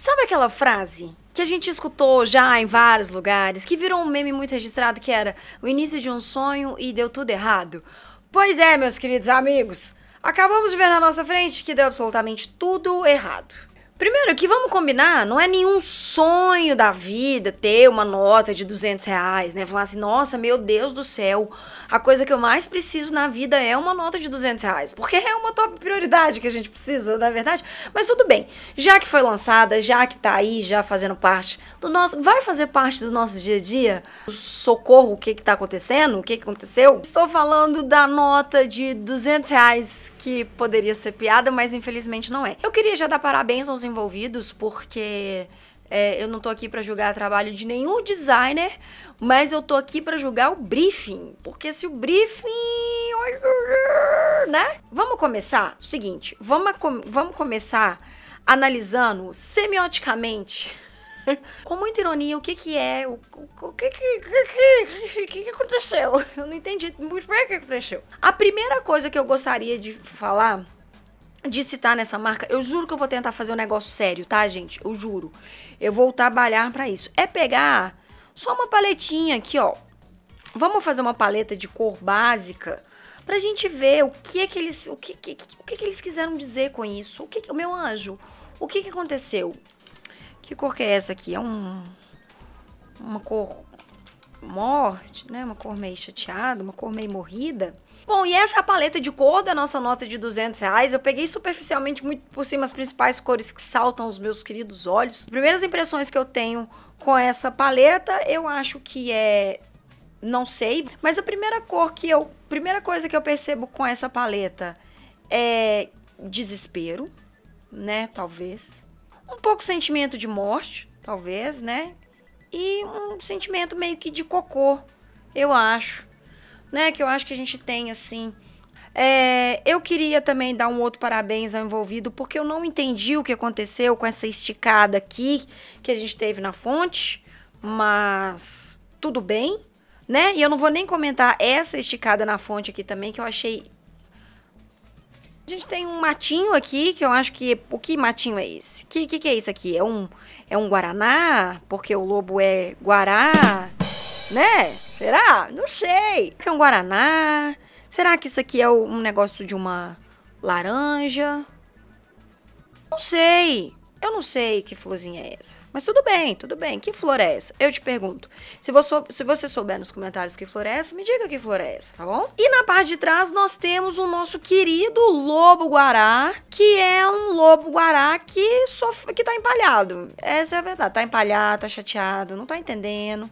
Sabe aquela frase que a gente escutou já em vários lugares, que virou um meme muito registrado, que era o início de um sonho e deu tudo errado? Pois é, meus queridos amigos, acabamos de ver na nossa frente que deu absolutamente tudo errado. Primeiro que vamos combinar, não é nenhum sonho da vida ter uma nota de 200 reais, né? Falar assim, nossa, meu Deus do céu, a coisa que eu mais preciso na vida é uma nota de 200 reais. Porque é uma top prioridade que a gente precisa, na é verdade. Mas tudo bem, já que foi lançada, já que tá aí, já fazendo parte do nosso... Vai fazer parte do nosso dia a dia? Socorro, o que que tá acontecendo? O que que aconteceu? Estou falando da nota de 200 reais que poderia ser piada, mas infelizmente não é. Eu queria já dar parabéns aos envolvidos, porque é, eu não tô aqui para julgar trabalho de nenhum designer, mas eu tô aqui para julgar o briefing, porque se o briefing, né? Vamos começar. Seguinte, vamos com... vamos começar analisando semioticamente. Com muita ironia, o que que é, o, o que, que, que, que, que aconteceu? Eu não entendi muito bem o que aconteceu. A primeira coisa que eu gostaria de falar de citar nessa marca, eu juro que eu vou tentar fazer um negócio sério, tá, gente? Eu juro. Eu vou trabalhar para isso. É pegar só uma paletinha aqui, ó. Vamos fazer uma paleta de cor básica pra gente ver o que é que eles, o que, que, o que, que eles quiseram dizer com isso. O que, o meu anjo, o que que aconteceu? Que cor que é essa aqui? É um uma cor morte, né? Uma cor meio chateada, uma cor meio morrida. Bom, e essa paleta de cor da nossa nota de 200 reais. Eu peguei superficialmente muito por cima as principais cores que saltam os meus queridos olhos. As primeiras impressões que eu tenho com essa paleta, eu acho que é... Não sei, mas a primeira cor que eu... Primeira coisa que eu percebo com essa paleta é desespero, né? Talvez. Um pouco sentimento de morte, talvez, né? E um sentimento meio que de cocô, eu acho né, que eu acho que a gente tem assim. É, eu queria também dar um outro parabéns ao envolvido, porque eu não entendi o que aconteceu com essa esticada aqui que a gente teve na fonte, mas tudo bem, né? E eu não vou nem comentar essa esticada na fonte aqui também, que eu achei. A gente tem um matinho aqui, que eu acho que. O que matinho é esse? O que, que, que é isso aqui? É um, é um guaraná? Porque o lobo é guará? Né? Será? Não sei. Será que é um guaraná? Será que isso aqui é um negócio de uma laranja? Não sei. Eu não sei que florzinha é essa. Mas tudo bem, tudo bem. Que flor é essa? Eu te pergunto. Se você, se você souber nos comentários que flor é essa, me diga que flor é essa, tá bom? E na parte de trás nós temos o nosso querido lobo-guará, que é um lobo-guará que, que tá empalhado. Essa é a verdade. Tá empalhado, tá chateado, não tá entendendo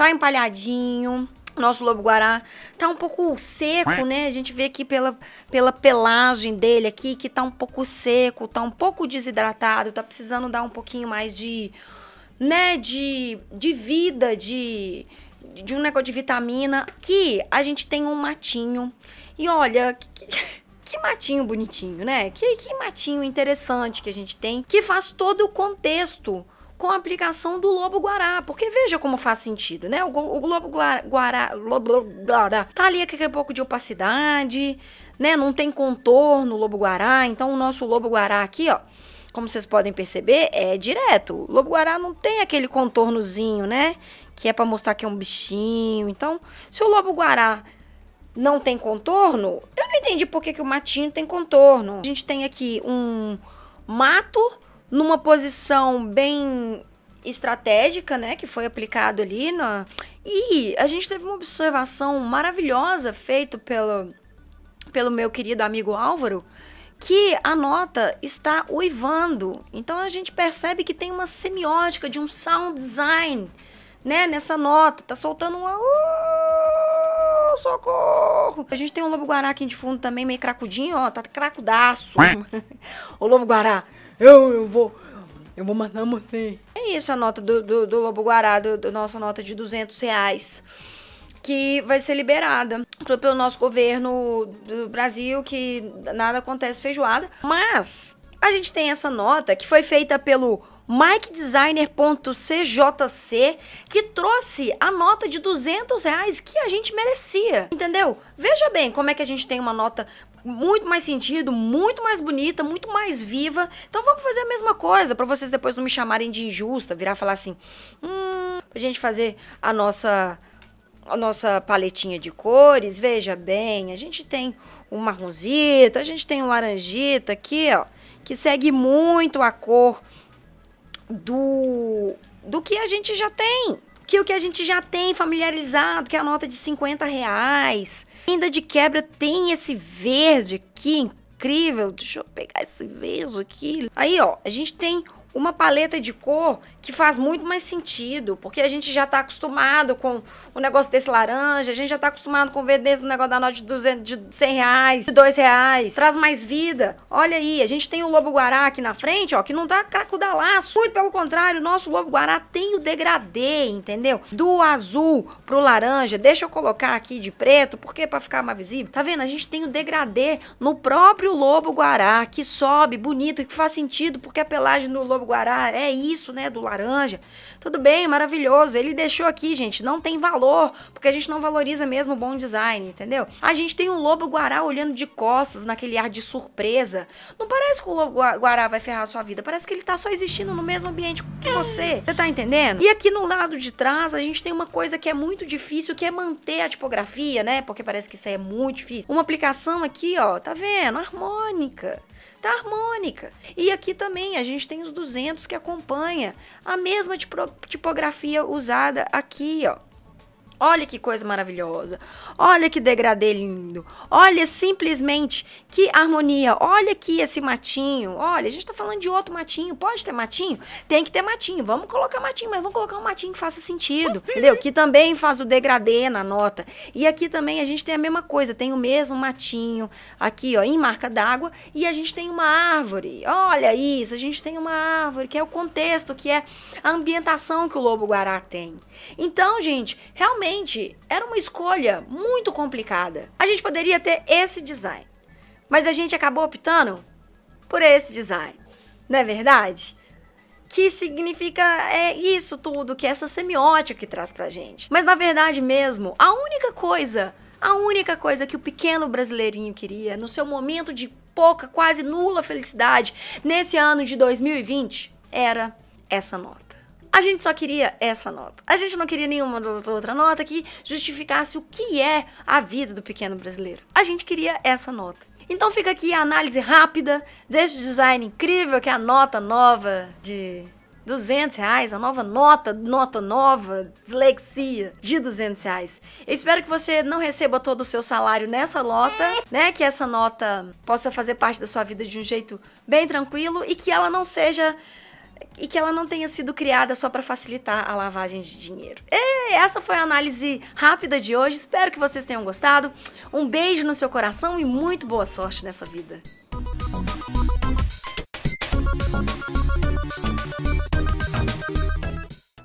tá empalhadinho. Nosso lobo-guará tá um pouco seco, né? A gente vê aqui pela, pela pelagem dele aqui que tá um pouco seco, tá um pouco desidratado, tá precisando dar um pouquinho mais de, né, de, de vida, de, de um negócio de vitamina. Aqui a gente tem um matinho. E olha, que, que matinho bonitinho, né? Que, que matinho interessante que a gente tem, que faz todo o contexto com a aplicação do lobo guará, porque veja como faz sentido, né? O, o lobo guará, lobo guará tá ali aquele pouco de opacidade, né? Não tem contorno o lobo guará, então o nosso lobo guará aqui, ó, como vocês podem perceber, é direto. O lobo guará não tem aquele contornozinho, né? Que é para mostrar que é um bichinho. Então, se o lobo guará não tem contorno, eu não entendi por que, que o matinho tem contorno. A gente tem aqui um mato numa posição bem estratégica, né, que foi aplicado ali na e a gente teve uma observação maravilhosa feita pelo pelo meu querido amigo Álvaro, que a nota está uivando. Então a gente percebe que tem uma semiótica de um sound design, né, nessa nota, tá soltando uma uh, socorro. A gente tem um lobo guará aqui de fundo também meio cracudinho, ó, tá cracudaço. o lobo guará eu, eu vou. Eu vou matar você. É isso a nota do, do, do Lobo Guará, do, do, nossa nota de 200 reais. Que vai ser liberada pelo nosso governo do Brasil, que nada acontece feijoada. Mas a gente tem essa nota que foi feita pelo mikedesigner.cjc que trouxe a nota de 200 reais que a gente merecia, entendeu? Veja bem como é que a gente tem uma nota muito mais sentido, muito mais bonita, muito mais viva. Então vamos fazer a mesma coisa, para vocês depois não me chamarem de injusta, virar e falar assim: "Hum, pra gente fazer a nossa a nossa paletinha de cores, veja bem, a gente tem um marronzito, a gente tem um laranjito aqui, ó, que segue muito a cor do do que a gente já tem que o que a gente já tem familiarizado, que é a nota de 50 reais. Ainda de quebra tem esse verde aqui, incrível. Deixa eu pegar esse verde aqui. Aí, ó, a gente tem uma paleta de cor que faz muito mais sentido, porque a gente já está acostumado com o negócio desse laranja, a gente já está acostumado com ver desse negócio da nota de, 200, de 100 reais, de 2 reais, traz mais vida. Olha aí, a gente tem o lobo-guará aqui na frente, ó, que não dá cracudalaço, muito pelo contrário, o nosso lobo-guará tem o degradê, entendeu? Do azul pro laranja, deixa eu colocar aqui de preto, porque para ficar mais visível, tá vendo? A gente tem o degradê no próprio lobo-guará, que sobe, bonito, e que faz sentido, porque a pelagem do lobo Lobo Guará, é isso, né, do laranja. Tudo bem, maravilhoso. Ele deixou aqui, gente, não tem valor, porque a gente não valoriza mesmo o bom design, entendeu? A gente tem o um Lobo Guará olhando de costas, naquele ar de surpresa. Não parece que o Lobo Guará vai ferrar a sua vida, parece que ele tá só existindo no mesmo ambiente que você. Você tá entendendo? E aqui no lado de trás, a gente tem uma coisa que é muito difícil, que é manter a tipografia, né? Porque parece que isso aí é muito difícil. Uma aplicação aqui, ó, tá vendo? Harmônica da tá harmônica. E aqui também a gente tem os 200 que acompanha a mesma tipo, tipografia usada aqui, ó. Olha que coisa maravilhosa. Olha que degradê lindo. Olha simplesmente que harmonia. Olha aqui esse matinho. Olha, a gente tá falando de outro matinho. Pode ter matinho? Tem que ter matinho. Vamos colocar matinho, mas vamos colocar um matinho que faça sentido. Entendeu? Que também faz o degradê na nota. E aqui também a gente tem a mesma coisa. Tem o mesmo matinho aqui, ó, em marca d'água. E a gente tem uma árvore. Olha isso. A gente tem uma árvore, que é o contexto, que é a ambientação que o lobo-guará tem. Então, gente, realmente Realmente, era uma escolha muito complicada. A gente poderia ter esse design, mas a gente acabou optando por esse design, não é verdade? que significa é isso tudo, que é essa semiótica que traz pra gente. Mas na verdade mesmo, a única coisa, a única coisa que o pequeno brasileirinho queria no seu momento de pouca, quase nula felicidade nesse ano de 2020 era essa nota. A gente só queria essa nota. A gente não queria nenhuma outra nota que justificasse o que é a vida do pequeno brasileiro. A gente queria essa nota. Então fica aqui a análise rápida deste design incrível que é a nota nova de 200 reais, a nova nota, nota nova, dislexia de 200 reais. Eu espero que você não receba todo o seu salário nessa nota, né? Que essa nota possa fazer parte da sua vida de um jeito bem tranquilo e que ela não seja e que ela não tenha sido criada só para facilitar a lavagem de dinheiro. E essa foi a análise rápida de hoje. Espero que vocês tenham gostado. Um beijo no seu coração e muito boa sorte nessa vida.